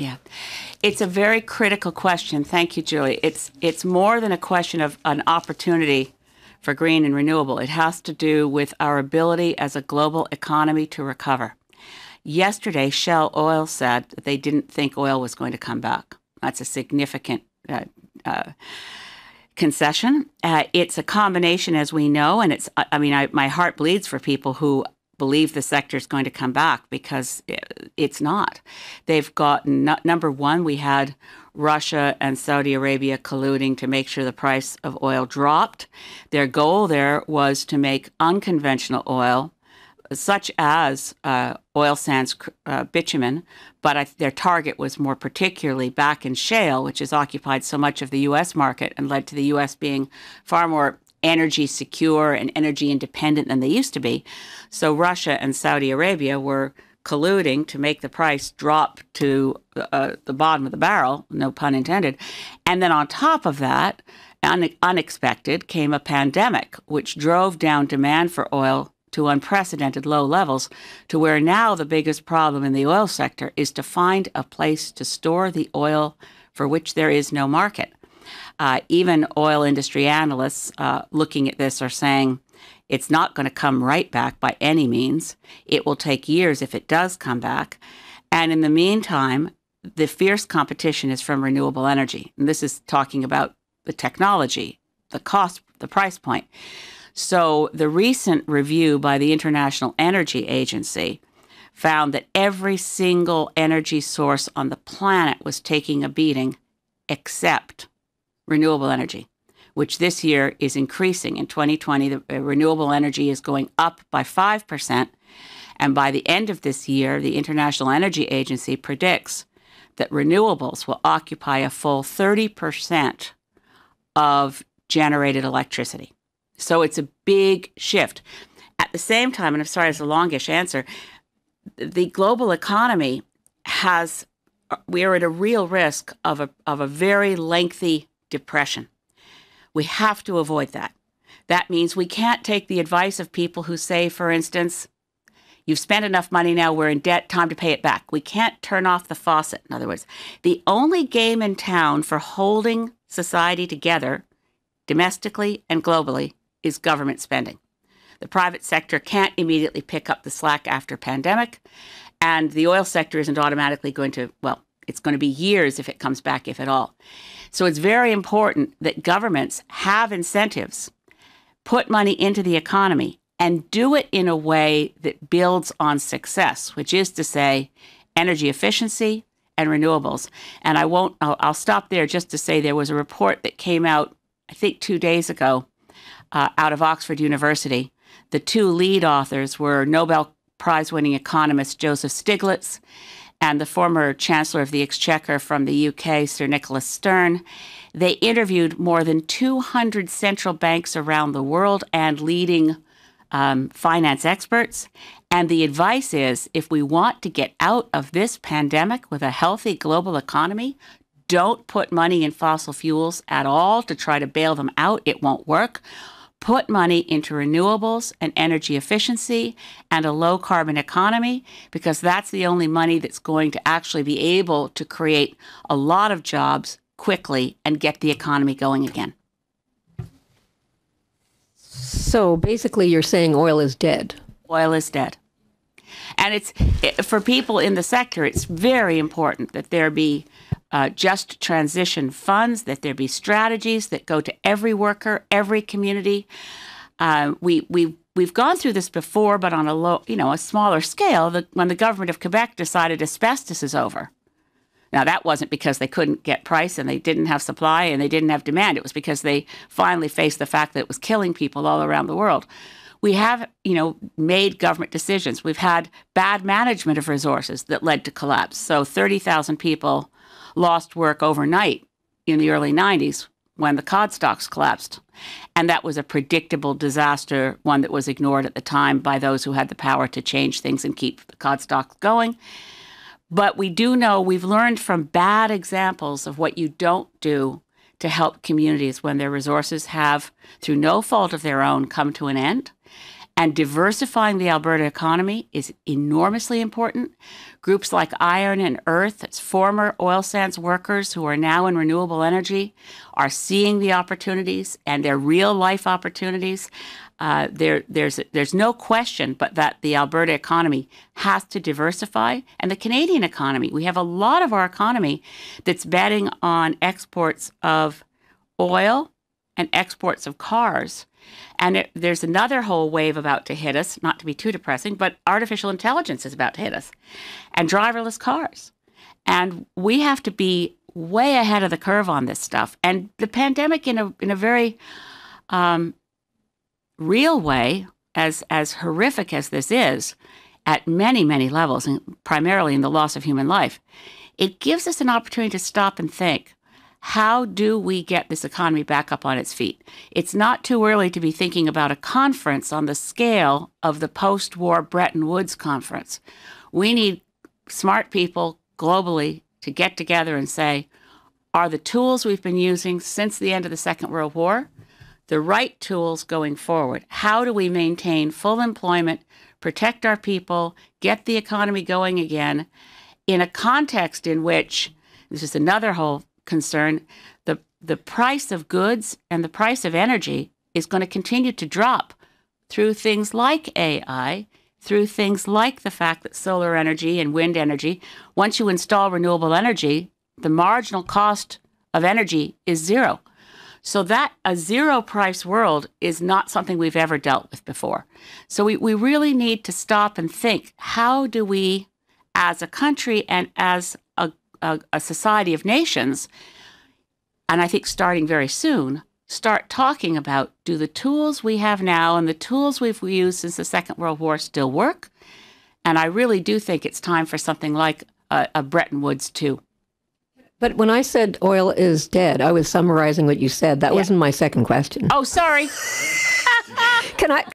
Yeah. It's a very critical question. Thank you, Julie. It's it's more than a question of an opportunity for green and renewable. It has to do with our ability as a global economy to recover. Yesterday, Shell Oil said that they didn't think oil was going to come back. That's a significant uh, uh, concession. Uh, it's a combination, as we know, and it's, I mean, I, my heart bleeds for people who believe the sector is going to come back because it's not. They've got number one, we had Russia and Saudi Arabia colluding to make sure the price of oil dropped. Their goal there was to make unconventional oil, such as uh, oil sands uh, bitumen, but I, their target was more particularly back in shale, which has occupied so much of the U.S. market and led to the U.S. being far more energy secure and energy independent than they used to be. So Russia and Saudi Arabia were colluding to make the price drop to uh, the bottom of the barrel, no pun intended. And then on top of that, un unexpected came a pandemic, which drove down demand for oil to unprecedented low levels, to where now the biggest problem in the oil sector is to find a place to store the oil for which there is no market uh, even oil industry analysts uh, looking at this are saying it's not going to come right back by any means. It will take years if it does come back. And in the meantime, the fierce competition is from renewable energy. And this is talking about the technology, the cost, the price point. So the recent review by the International Energy Agency found that every single energy source on the planet was taking a beating except renewable energy, which this year is increasing. In 2020, the uh, renewable energy is going up by 5%. And by the end of this year, the International Energy Agency predicts that renewables will occupy a full 30% of generated electricity. So it's a big shift. At the same time, and I'm sorry, it's a longish answer, the global economy has, uh, we are at a real risk of a, of a very lengthy depression. We have to avoid that. That means we can't take the advice of people who say, for instance, you've spent enough money now, we're in debt, time to pay it back. We can't turn off the faucet. In other words, the only game in town for holding society together, domestically and globally, is government spending. The private sector can't immediately pick up the slack after pandemic, and the oil sector isn't automatically going to, well, it's going to be years if it comes back, if at all. So it's very important that governments have incentives, put money into the economy, and do it in a way that builds on success, which is to say, energy efficiency and renewables. And I won't, I'll, I'll stop there just to say there was a report that came out, I think, two days ago uh, out of Oxford University. The two lead authors were Nobel Prize winning economist Joseph Stiglitz and the former Chancellor of the Exchequer from the UK, Sir Nicholas Stern. They interviewed more than 200 central banks around the world and leading um, finance experts. And the advice is if we want to get out of this pandemic with a healthy global economy, don't put money in fossil fuels at all to try to bail them out. It won't work put money into renewables and energy efficiency and a low carbon economy because that's the only money that's going to actually be able to create a lot of jobs quickly and get the economy going again. So basically, you're saying oil is dead. Oil is dead. And it's for people in the sector, it's very important that there be uh, just transition funds, that there be strategies that go to every worker, every community. Uh, we we we've gone through this before, but on a low, you know, a smaller scale. The, when the government of Quebec decided asbestos is over, now that wasn't because they couldn't get price and they didn't have supply and they didn't have demand. It was because they finally faced the fact that it was killing people all around the world. We have, you know, made government decisions. We've had bad management of resources that led to collapse. So thirty thousand people lost work overnight in the early 90s when the cod stocks collapsed. And that was a predictable disaster, one that was ignored at the time by those who had the power to change things and keep the cod stocks going. But we do know we've learned from bad examples of what you don't do to help communities when their resources have, through no fault of their own, come to an end and diversifying the Alberta economy is enormously important. Groups like Iron and Earth, it's former oil sands workers who are now in renewable energy, are seeing the opportunities and their real life opportunities. Uh, there, there's, there's no question but that the Alberta economy has to diversify, and the Canadian economy. We have a lot of our economy that's betting on exports of oil and exports of cars. And it, there's another whole wave about to hit us, not to be too depressing, but artificial intelligence is about to hit us and driverless cars. And we have to be way ahead of the curve on this stuff. And the pandemic, in a, in a very um, real way, as, as horrific as this is, at many, many levels, and primarily in the loss of human life, it gives us an opportunity to stop and think how do we get this economy back up on its feet? It's not too early to be thinking about a conference on the scale of the post war Bretton Woods conference. We need smart people globally to get together and say, are the tools we've been using since the end of the Second World War the right tools going forward? How do we maintain full employment, protect our people, get the economy going again in a context in which this is another whole concern, the the price of goods and the price of energy is going to continue to drop through things like AI, through things like the fact that solar energy and wind energy, once you install renewable energy, the marginal cost of energy is zero. So that a zero price world is not something we've ever dealt with before. So we, we really need to stop and think, how do we as a country and as a a, a society of nations, and I think starting very soon, start talking about do the tools we have now and the tools we've used since the Second World War still work? And I really do think it's time for something like a, a Bretton Woods 2. But when I said oil is dead, I was summarizing what you said. That yeah. wasn't my second question. Oh, sorry. Can I?